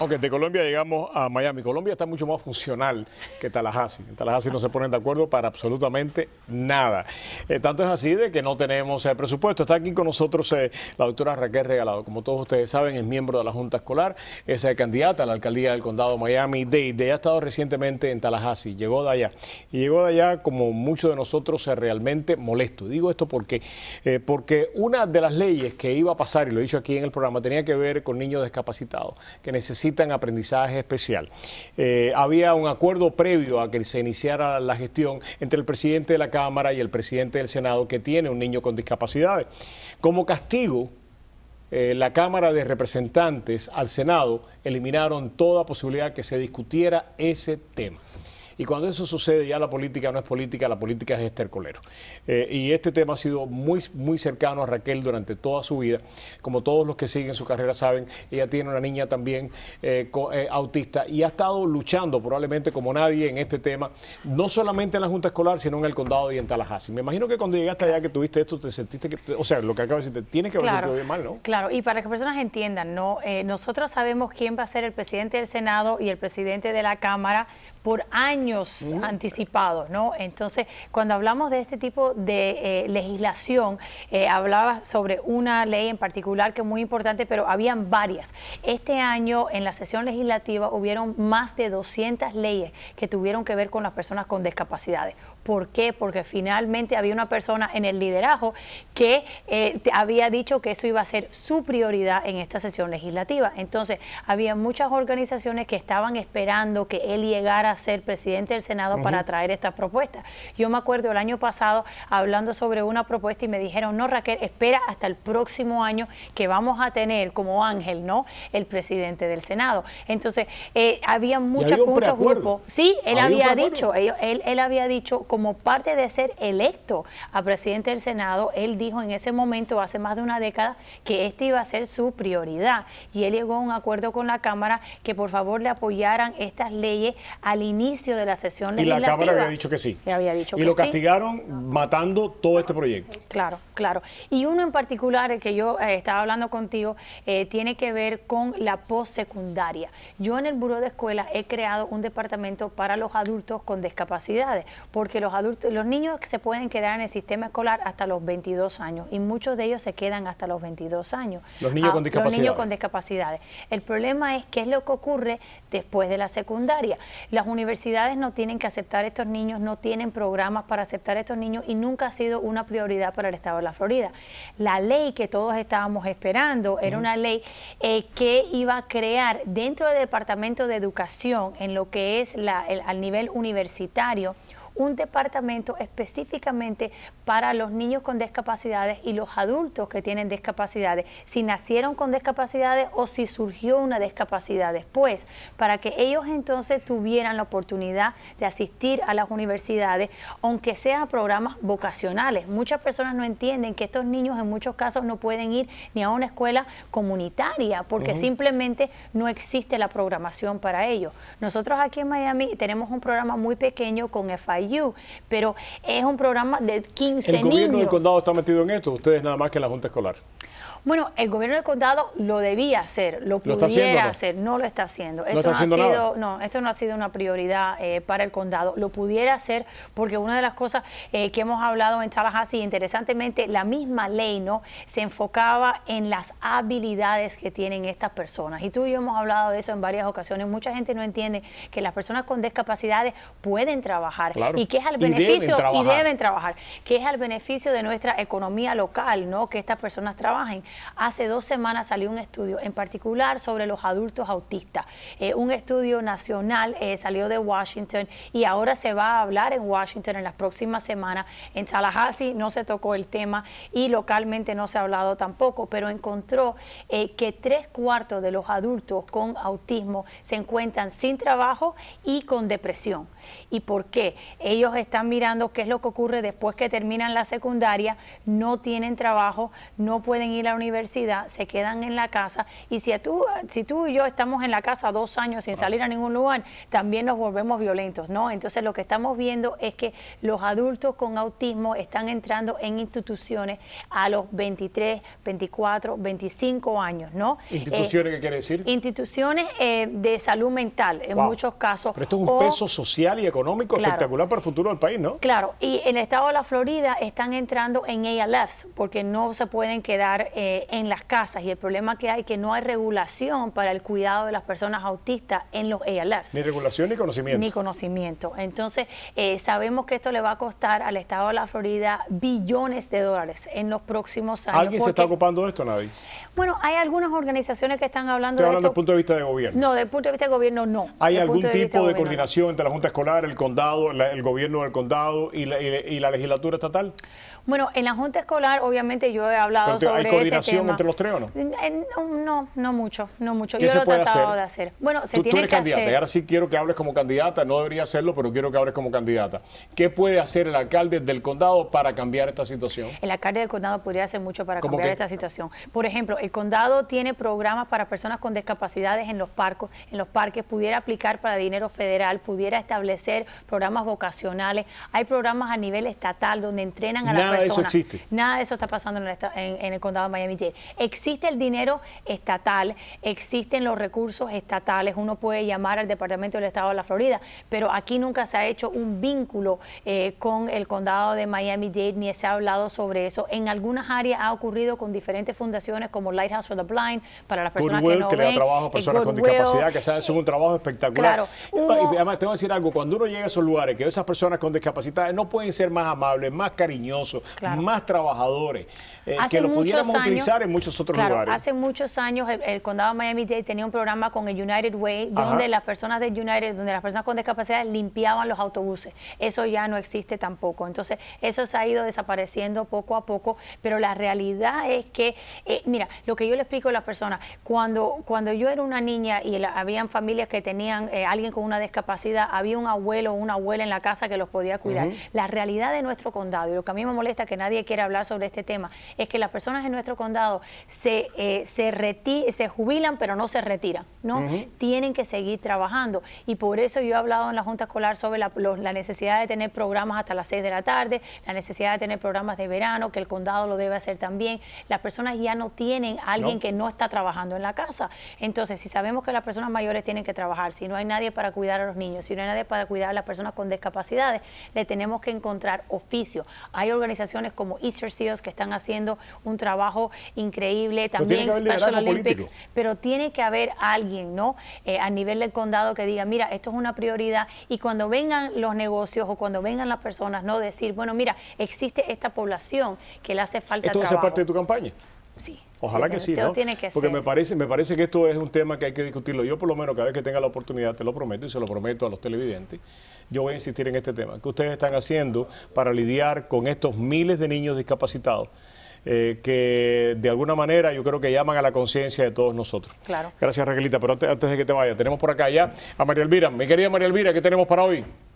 Ok, de Colombia llegamos a Miami. Colombia está mucho más funcional que Tallahassee. En Tallahassee no se ponen de acuerdo para absolutamente nada. Eh, tanto es así de que no tenemos eh, presupuesto. Está aquí con nosotros eh, la doctora Raquel Regalado. Como todos ustedes saben, es miembro de la Junta Escolar, es candidata a la alcaldía del condado de Miami-Dade. Ha estado recientemente en Tallahassee, llegó de allá. Y llegó de allá como muchos de nosotros realmente molesto. Digo esto porque, porque una de las leyes que iba a pasar, y lo he dicho aquí en el programa, tenía que ver con niños discapacitados que necesitan aprendizaje especial. Eh, había un acuerdo previo a que se iniciara la gestión entre el presidente de la Cámara y el presidente del Senado que tiene un niño con discapacidades. Como castigo, eh, la Cámara de Representantes al Senado eliminaron toda posibilidad que se discutiera ese tema. Y cuando eso sucede, ya la política no es política, la política es estercolero. Eh, y este tema ha sido muy, muy cercano a Raquel durante toda su vida. Como todos los que siguen su carrera saben, ella tiene una niña también eh, eh, autista y ha estado luchando probablemente como nadie en este tema, no solamente en la Junta Escolar, sino en el condado y en Tallahassee. Me imagino que cuando llegaste allá que tuviste esto, te sentiste que, o sea, lo que acabas de decir, tiene que haber claro, bien mal, ¿no? Claro, y para que personas entiendan, no, nosotros sabemos quién va a ser el presidente del Senado y el presidente de la Cámara por años anticipados, ¿no? Entonces, cuando hablamos de este tipo de eh, legislación, eh, hablaba sobre una ley en particular que es muy importante, pero habían varias. Este año, en la sesión legislativa, hubieron más de 200 leyes que tuvieron que ver con las personas con discapacidades. ¿Por qué? Porque finalmente había una persona en el liderazgo que eh, había dicho que eso iba a ser su prioridad en esta sesión legislativa. Entonces, había muchas organizaciones que estaban esperando que él llegara a ser presidente del Senado para traer estas propuestas. Yo me acuerdo el año pasado hablando sobre una propuesta y me dijeron, no Raquel, espera hasta el próximo año que vamos a tener como ángel, ¿no? El presidente del Senado. Entonces, eh, había muchos, muchos grupos. Sí, él había, dicho, él, él había dicho como parte de ser electo a presidente del Senado, él dijo en ese momento, hace más de una década, que este iba a ser su prioridad. Y él llegó a un acuerdo con la Cámara que por favor le apoyaran estas leyes al inicio de la sesión legislativa. Y la Cámara había dicho que sí. Y, había dicho y lo castigaron matando todo este proyecto. Claro, claro. Y uno en particular, el que yo eh, estaba hablando contigo, eh, tiene que ver con la postsecundaria. Yo en el Buró de Escuela he creado un departamento para los adultos con discapacidades, porque los niños se pueden quedar en el sistema escolar hasta los 22 años y muchos de ellos se quedan hasta los 22 años. Los niños ah, con discapacidades. El problema es qué es lo que ocurre después de la secundaria. Las universidades no tienen que aceptar estos niños, no tienen programas para aceptar a estos niños y nunca ha sido una prioridad para el Estado de la Florida. La ley que todos estábamos esperando era una ley eh, que iba a crear dentro del Departamento de Educación, en lo que es la, al nivel universitario, un departamento específicamente para los niños con discapacidades y los adultos que tienen discapacidades, si nacieron con discapacidades o si surgió una discapacidad después, para que ellos entonces tuvieran la oportunidad de asistir a las universidades, aunque sean programas vocacionales. Muchas personas no entienden que estos niños en muchos casos no pueden ir ni a una escuela comunitaria porque simplemente no existe la programación para ellos. Nosotros aquí en Miami tenemos un programa muy pequeño con FI pero es un programa de 15 niños. El gobierno del condado está metido en esto, ustedes nada más que la Junta Escolar. Bueno, el gobierno del condado lo debía hacer, lo pudiera hacer, no lo está haciendo. Esto no, ha sido, no, esto no ha sido una prioridad eh, para el condado. Lo pudiera hacer porque una de las cosas eh, que hemos hablado en Tallahassee, interesantemente, la misma ley, ¿no? Se enfocaba en las habilidades que tienen estas personas. Y tú y yo hemos hablado de eso en varias ocasiones. Mucha gente no entiende que las personas con discapacidades pueden trabajar y que es al beneficio y deben, trabajar, que es al beneficio de nuestra economía local, ¿no? Que estas personas trabajan hace dos semanas salió un estudio en particular sobre los adultos autistas. Eh, un estudio nacional eh, salió de Washington y ahora se va a hablar en Washington en las próximas semanas. En Tallahassee no se tocó el tema y localmente no se ha hablado tampoco, pero encontró eh, que tres cuartos de los adultos con autismo se encuentran sin trabajo y con depresión. ¿Y por qué? Ellos están mirando qué es lo que ocurre después que terminan la secundaria, no tienen trabajo, no pueden ir la universidad, se quedan en la casa y si tú, si tú y yo estamos en la casa dos años sin ah. salir a ningún lugar, también nos volvemos violentos, ¿no? Entonces lo que estamos viendo es que los adultos con autismo están entrando en instituciones a los 23, 24, 25 años, ¿no? ¿Instituciones eh, qué quiere decir? Instituciones eh, de salud mental, en muchos casos. Pero esto es un peso social y económico espectacular para el futuro del país, ¿no? Claro, y en el estado de la Florida están entrando en ALFs porque no se pueden quedar eh, en las casas y el problema que hay que no hay regulación para el cuidado de las personas autistas en los ALFs. Ni regulación ni conocimiento. Ni conocimiento. Entonces, eh, sabemos que esto le va a costar al Estado de la Florida billones de dólares en los próximos años. ¿Alguien se está ocupando de esto, Nadie? Bueno, hay algunas organizaciones que están hablando de hablando desde el punto de vista de gobierno. No, desde el punto de vista de gobierno no. ¿Hay algún tipo de, coordinación entre la Junta Escolar, el condado, el gobierno del condado y la, y la legislatura estatal? Bueno, en la Junta Escolar, obviamente, yo he hablado sobre ¿Hay coordinación entre los tres o no? Eh, no? No, no mucho, no mucho. ¿Qué yo lo he tratado hacer? de hacer. Bueno, se que tiene tú que candidata, ahora sí quiero que hables como candidata, no debería hacerlo, pero quiero que hables como candidata. ¿Qué puede hacer el alcalde del condado para cambiar esta situación? El alcalde del condado podría hacer mucho para cambiar esta situación. Por ejemplo, el condado tiene programas para personas con discapacidades en los parques, en los parques, pudiera aplicar para dinero federal, pudiera establecer programas vocacionales, hay programas a nivel estatal donde entrenan a la Nada de eso existe. Nada de eso está pasando en el, condado de Miami-Dade. Existe el dinero estatal, existen los recursos estatales, uno puede llamar al Departamento del Estado de la Florida, pero aquí nunca se ha hecho un vínculo eh, con el condado de Miami-Dade ni se ha hablado sobre eso. En algunas áreas ha ocurrido con diferentes fundaciones como Lighthouse for the Blind, para las personas Goodwill, que no da trabajo a eh, personas con discapacidad, que hacen un trabajo espectacular. y además, tengo que decir algo, cuando uno llega a esos lugares, que esas personas con discapacidad no pueden ser más amables, más cariñosos, más trabajadores, eh, que lo pudiéramos utilizar en muchos otros lugares. Hace muchos años el, condado de Miami-Dade tenía un programa con el United Way, donde las personas de United, donde las personas con discapacidad limpiaban los autobuses. Eso ya no existe tampoco. Entonces, eso se ha ido desapareciendo poco a poco, pero la realidad es que, eh, mira, lo que yo le explico a las personas, cuando, cuando yo era una niña y habían familias que tenían eh, alguien con una discapacidad, había un abuelo o una abuela en la casa que los podía cuidar. La realidad de nuestro condado, y lo que a mí me molesta, molesta que nadie quiere hablar sobre este tema, es que las personas en nuestro condado se, eh, se, jubilan pero no se retiran, ¿no? Tienen que seguir trabajando y por eso yo he hablado en la Junta Escolar sobre la, necesidad de tener programas hasta las 6 de la tarde, la necesidad de tener programas de verano, que el condado lo debe hacer también. Las personas ya no tienen a alguien que no está trabajando en la casa. Entonces, si sabemos que las personas mayores tienen que trabajar, si no hay nadie para cuidar a los niños, si no hay nadie para cuidar a las personas con discapacidades, le tenemos que encontrar oficio. Hay organizaciones organizaciones como Easter Seals que están haciendo un trabajo increíble, también Special Olympics, pero tiene que haber alguien, ¿no? Eh, a nivel del condado que diga, mira, esto es una prioridad y cuando vengan los negocios o cuando vengan las personas, ¿no? Decir, bueno, mira, existe esta población que le hace falta Esto parte de tu campaña. Sí. Ojalá que sí, Porque me parece, me parece que esto es un tema que hay que discutirlo. Yo por lo menos cada vez que tenga la oportunidad, te lo prometo y se lo prometo a los televidentes, yo voy a insistir en este tema. ¿Qué ustedes están haciendo para lidiar con estos miles de niños discapacitados? Eh, que de alguna manera yo creo que llaman a la conciencia de todos nosotros. Claro. Gracias, Raquelita. Pero antes, de que te vaya, tenemos por acá ya a María Elvira. Mi querida María Elvira, ¿qué tenemos para hoy?